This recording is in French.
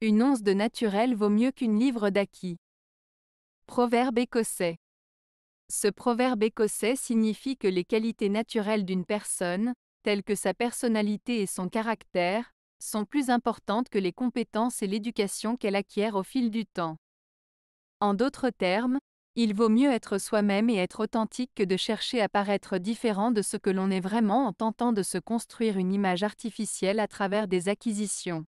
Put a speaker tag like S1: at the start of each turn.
S1: Une once de naturel vaut mieux qu'une livre d'acquis. Proverbe écossais. Ce proverbe écossais signifie que les qualités naturelles d'une personne, telles que sa personnalité et son caractère, sont plus importantes que les compétences et l'éducation qu'elle acquiert au fil du temps. En d'autres termes, il vaut mieux être soi-même et être authentique que de chercher à paraître différent de ce que l'on est vraiment en tentant de se construire une image artificielle à travers des acquisitions.